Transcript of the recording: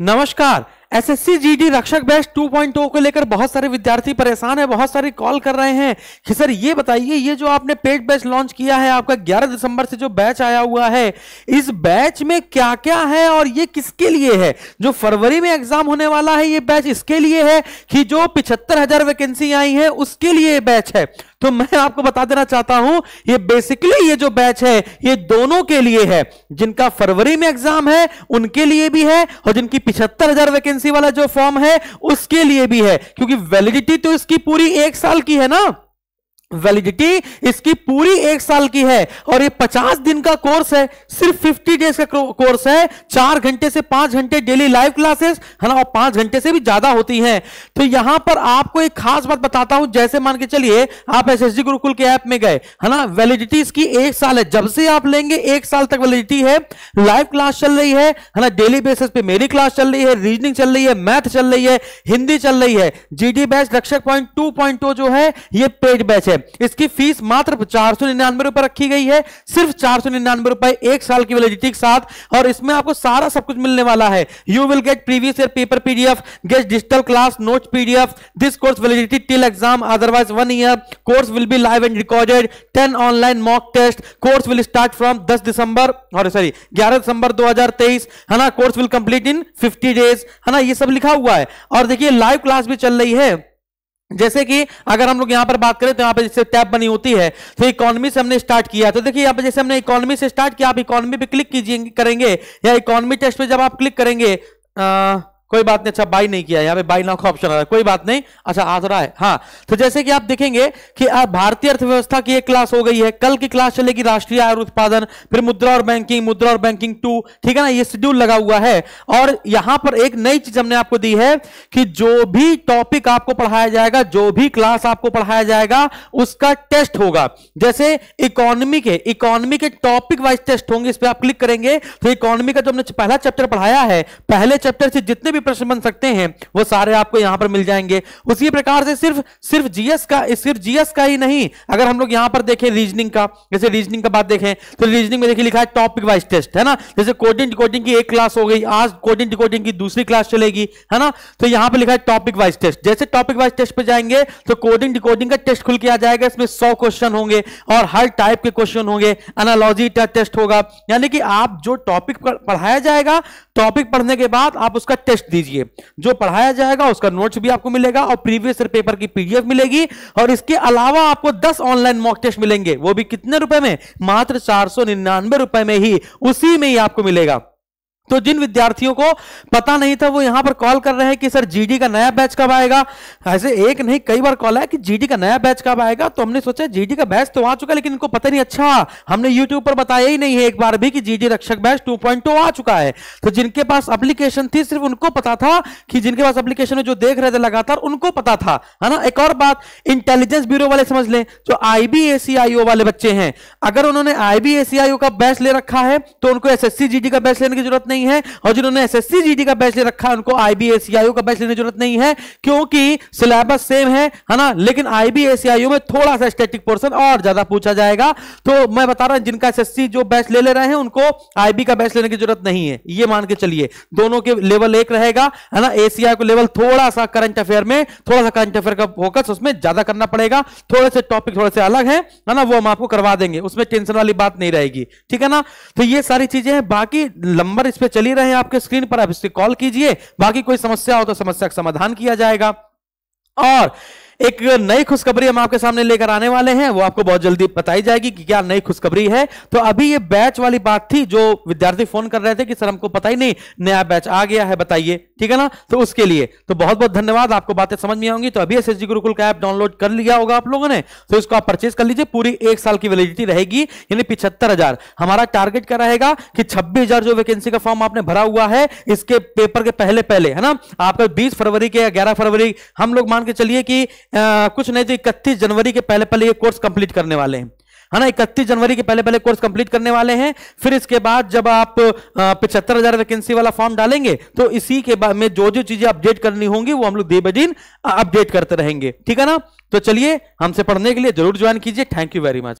नमस्कार SSC GD रक्षक batch 2.0 को लेकर बहुत सारे विद्यार्थी परेशान है बहुत सारी कॉल कर रहे हैं कि सर ये बताइए ये जो आपने पेड बैच लॉन्च किया है आपका 11 दिसंबर से जो बैच आया हुआ है इस बैच में क्या क्या है और ये किसके लिए है जो फरवरी में एग्जाम होने वाला है ये बैच इसके लिए है कि जो पिछहत्तर वैकेंसी आई है उसके लिए बैच है तो मैं आपको बता देना चाहता हूं ये बेसिकली ये जो बैच है ये दोनों के लिए है जिनका फरवरी में एग्जाम है उनके लिए भी है और जिनकी पिछहत्तर वैकेंसी वैकेंसी वाला जो फॉर्म है उसके लिए भी है क्योंकि वैलिडिटी तो इसकी पूरी एक साल की है ना वैलिडिटी इसकी पूरी एक साल की है और ये पचास दिन का कोर्स है सिर्फ फिफ्टी डेज का कोर्स है चार घंटे से पांच घंटे डेली लाइव क्लासेस है ना और पांच घंटे से भी ज्यादा होती हैं तो यहां पर आपको एक खास बात बताता हूं जैसे मान के चलिए आप एस एस गुरुकुल के ऐप में गए है ना वैलिडिटी इसकी एक साल है जब से आप लेंगे एक साल तक वैलिडिटी है लाइव क्लास चल रही है ना डेली बेसिस पे मेरी क्लास चल रही है रीजनिंग चल रही है मैथ चल रही है हिंदी चल रही है जी batch Rakshak point two point two जो है ये पेड बैच है इसकी फीस मात्र चार सौ निन्यानवे रुपए रखी गई है सिर्फ चार सौ निन्यानवे रुपए एक साल की वैलिडिटी के साथ और इसमें आपको सारा सब कुछ मिलने वाला है you will get previous year paper PDF get digital class note PDF this course validity till exam otherwise one year course will be live and recorded ten online mock test course will start from दस दिसंबर और sorry ग्यारह दिसंबर दो है ना course will complete in fifty days है ना ये सब लिखा हुआ है और देखिए लाइव क्लास भी चल रही है जैसे कि अगर हम लोग यहाँ पर बात करें तो यहाँ पर जैसे टैब बनी होती है तो इकोनॉमी से हमने स्टार्ट किया तो देखिए यहाँ पर जैसे हमने इकोनॉमी से स्टार्ट किया आप इकोनॉमी पे क्लिक कीजिए करेंगे या इकोनॉमी टेस्ट पे जब आप क्लिक करेंगे आ, कोई बात नहीं अच्छा बाई नहीं किया यहाँ पे बाई नाउ का ऑप्शन आ रहा है कोई बात नहीं अच्छा आ रहा है हाँ तो जैसे कि आप देखेंगे कि भारतीय अर्थव्यवस्था की एक क्लास हो गई है कल की क्लास चलेगी राष्ट्रीय आय उत्पादन फिर मुद्रा और बैंकिंग मुद्रा और बैंकिंग टू ठीक है ना ये शेड्यूल लगा हुआ है और यहां पर एक नई चीज हमने आपको दी है कि जो भी टॉपिक आपको पढ़ाया जाएगा जो भी क्लास आपको पढ़ाया जाएगा उसका टेस्ट होगा जैसे इकोनॉमी के इकोनॉमी के टॉपिक वाइज टेस्ट होंगे इस पर आप क्लिक करेंगे तो इकोनॉमी का जो हमने पहला चैप्टर पढ़ाया है पहले चैप्टर से जितने भी भी प्रश्न बन सकते हैं वो सारे आपको यहां पर मिल जाएंगे उसी प्रकार से सिर्फ सिर्फ जीएस का सिर्फ जीएस का ही नहीं अगर हम लोग यहां पर देखें रीजनिंग का जैसे रीजनिंग का बात देखें तो रीजनिंग में देखिए लिखा है टॉपिक वाइज टेस्ट है ना जैसे कोडिंग डिकोडिंग की एक क्लास हो गई आज कोडिंग डिकोडिंग की दूसरी क्लास चलेगी है ना तो यहां पर लिखा है टॉपिक वाइज टेस्ट जैसे टॉपिक वाइज टेस्ट पर जाएंगे तो कोडिंग डिकोडिंग का टेस्ट खुल के आ जाएगा इसमें सौ क्वेश्चन होंगे और हर टाइप के क्वेश्चन होंगे एनालॉजी टेस्ट होगा यानी कि आप जो टॉपिक पढ़ाया जाएगा टॉपिक पढ़ने के बाद आप उसका टेस्ट दीजिए जो पढ़ाया जाएगा उसका नोट्स भी आपको मिलेगा और प्रीवियस पेपर की पीडीएफ मिलेगी और इसके अलावा आपको दस ऑनलाइन मॉक टेस्ट मिलेंगे वो भी कितने रुपए में मात्र चार सौ निन्यानवे रुपए में ही उसी में ही आपको मिलेगा तो जिन विद्यार्थियों को पता नहीं था वो यहां पर कॉल कर रहे हैं कि सर जीडी का नया बैच कब आएगा ऐसे एक नहीं कई बार कॉल आया कि जीडी का नया बैच कब आएगा तो हमने सोचा जीडी का बैच तो आ चुका लेकिन इनको पता नहीं अच्छा हमने यूट्यूब पर बताया ही नहीं है एक बार भी कि जीडी रक्षक बैच टू आ चुका है तो जिनके पास अप्लीकेशन थी सिर्फ उनको पता था कि जिनके पास अप्लीकेशन जो देख रहे थे लगातार उनको पता था है ना एक और बात इंटेलिजेंस ब्यूरो वाले समझ लें जो आईबीएसीआईओ वाले बच्चे हैं अगर उन्होंने आईबीएसीआईओ का बैच ले रखा है तो उनको एस जीडी का बैच लेने की जरूरत नहीं नहीं है और जिन्होंने एस एस का बैच ले रखा है उनको आईबीएस का बैच लेने जरूरत नहीं है क्योंकि सिलेबस सेम है है ना लेकिन आईबीएस में थोड़ा सा स्टेटिक पोर्सन और ज्यादा पूछा जाएगा तो मैं बता रहा हूं जिनका एस जो बैच ले ले रहे हैं उनको आईबी का बैच लेने की जरूरत नहीं है ये मान के चलिए दोनों के लेवल एक रहेगा है ना एसीआई को लेवल थोड़ा सा करंट अफेयर में थोड़ा सा करंट अफेयर का फोकस उसमें ज्यादा करना पड़ेगा थोड़े से टॉपिक थोड़े से अलग है है ना वो हम आपको करवा देंगे उसमें टेंशन वाली बात नहीं रहेगी ठीक है ना तो ये सारी चीजें हैं बाकी नंबर इस पर चली रहे हैं आपके स्क्रीन पर आप इससे कॉल कीजिए बाकी कोई समस्या हो तो समस्या का समाधान किया जाएगा और एक नई खुशखबरी हम आपके सामने लेकर आने वाले हैं वो आपको बहुत जल्दी बताई जाएगी कि क्या नई खुशखबरी है तो अभी ये बैच वाली बात थी जो विद्यार्थी फोन कर रहे थे कि सर हमको पता ही नहीं नया बैच आ गया है बताइए ठीक है ना तो उसके लिए तो बहुत बहुत धन्यवाद आपको बातें समझ में आऊंगी तो अभी एस गुरुकुल का ऐप डाउनलोड कर लिया होगा आप लोगों ने तो इसको आप परचेज कर लीजिए पूरी एक साल की वैलिडिटी रहेगी यानी पिछहत्तर हमारा टारगेट क्या रहेगा कि छब्बीस जो वैकेंसी का फॉर्म आपने भरा हुआ है इसके पेपर के पहले पहले है ना आपका बीस फरवरी के या ग्यारह फरवरी हम लोग मान के चलिए कि आ, कुछ नहीं तो इकतीस जनवरी के पहले पहले ये कोर्स कंप्लीट करने वाले हैं है ना इकतीस जनवरी के पहले पहले कोर्स कंप्लीट करने वाले हैं फिर इसके बाद जब आप पचहत्तर हजार वैकेंसी वाला फॉर्म डालेंगे तो इसी के बाद में जो जो चीजें अपडेट करनी होंगी वो हम लोग दिन ब दिन अपडेट करते रहेंगे ठीक है ना तो चलिए हमसे पढ़ने के लिए जरूर ज्वाइन कीजिए थैंक यू वेरी मच